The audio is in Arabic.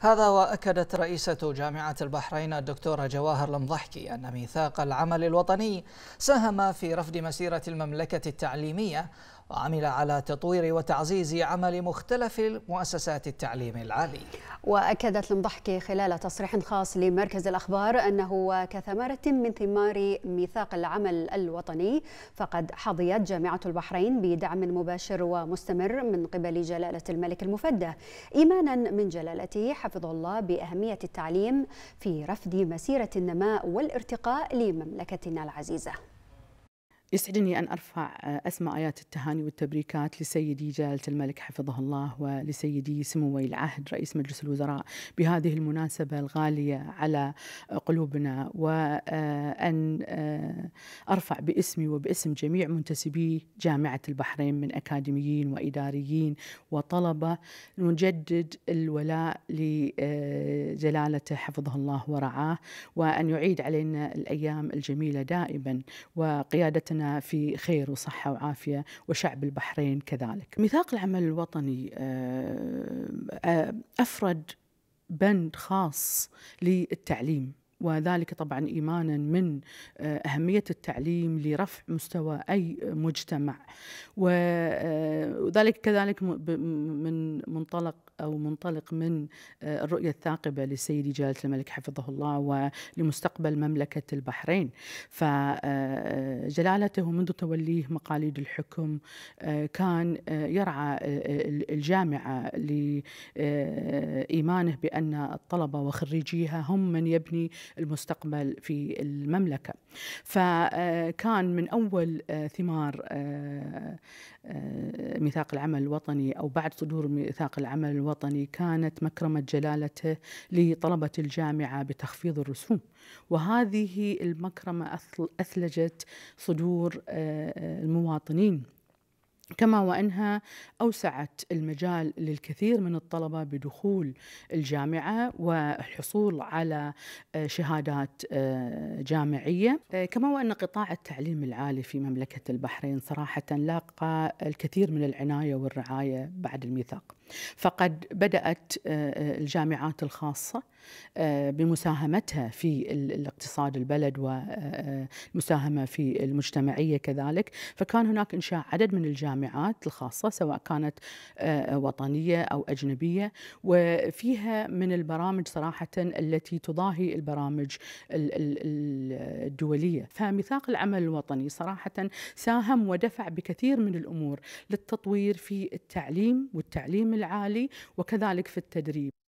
هذا وأكدت رئيسة جامعة البحرين الدكتورة جواهر لمضحكي أن ميثاق العمل الوطني ساهم في رفض مسيرة المملكة التعليمية وعمل على تطوير وتعزيز عمل مختلف مؤسسات التعليم العالي وأكدت المضحكة خلال تصريح خاص لمركز الأخبار أنه كثمرة من ثمار ميثاق العمل الوطني فقد حظيت جامعة البحرين بدعم مباشر ومستمر من قبل جلالة الملك المفدى إيمانا من جلالته حفظه الله بأهمية التعليم في رفض مسيرة النماء والارتقاء لمملكتنا العزيزة يسعدني أن أرفع آه، أسماء آيات التهاني والتبريكات لسيدي جلالة الملك حفظه الله ولسيدي سمو ولي العهد رئيس مجلس الوزراء بهذه المناسبة الغالية على آه، قلوبنا وأن آه، أرفع باسمي وباسم جميع منتسبي جامعة البحرين من أكاديميين وإداريين وطلبة نجدد الولاء لجلالته حفظه الله ورعاه وأن يعيد علينا الأيام الجميلة دائما وقيادتنا بلادنا في خير وصحة وعافية وشعب البحرين كذلك ميثاق العمل الوطني آه، آه، أفرد بند خاص للتعليم وذلك طبعا ايمانا من آه، اهميه التعليم لرفع مستوى اي مجتمع آه، وذلك كذلك من منطلق او منطلق من آه، الرؤيه الثاقبه لسيدي جلاله الملك حفظه الله ولمستقبل مملكه البحرين فجلالته منذ توليه مقاليد الحكم كان يرعى الجامعه لايمانه بان الطلبه وخريجيها هم من يبني المستقبل في المملكة فكان من أول آه، ثمار آه، آه، ميثاق العمل الوطني أو بعد صدور ميثاق العمل الوطني كانت مكرمة جلالته لطلبة الجامعة بتخفيض الرسوم وهذه المكرمة أثلجت صدور المواطنين كما وانها اوسعت المجال للكثير من الطلبه بدخول الجامعه والحصول على آه، شهادات آه، جامعيه، آه، كما وان قطاع التعليم العالي في مملكه البحرين صراحه لاقى الكثير من العنايه والرعايه بعد الميثاق. فقد بدأت آه، آه، الجامعات الخاصة آه، بمساهمتها في الاقتصاد البلد ومساهمة في المجتمعية كذلك فكان هناك إنشاء عدد من الجامعات الخاصة سواء كانت وطنية أو أجنبية وفيها من البرامج صراحة التي تضاهي البرامج الدولية فميثاق العمل الوطني صراحة ساهم ودفع بكثير من الأمور للتطوير في التعليم والتعليم العالي وكذلك في التدريب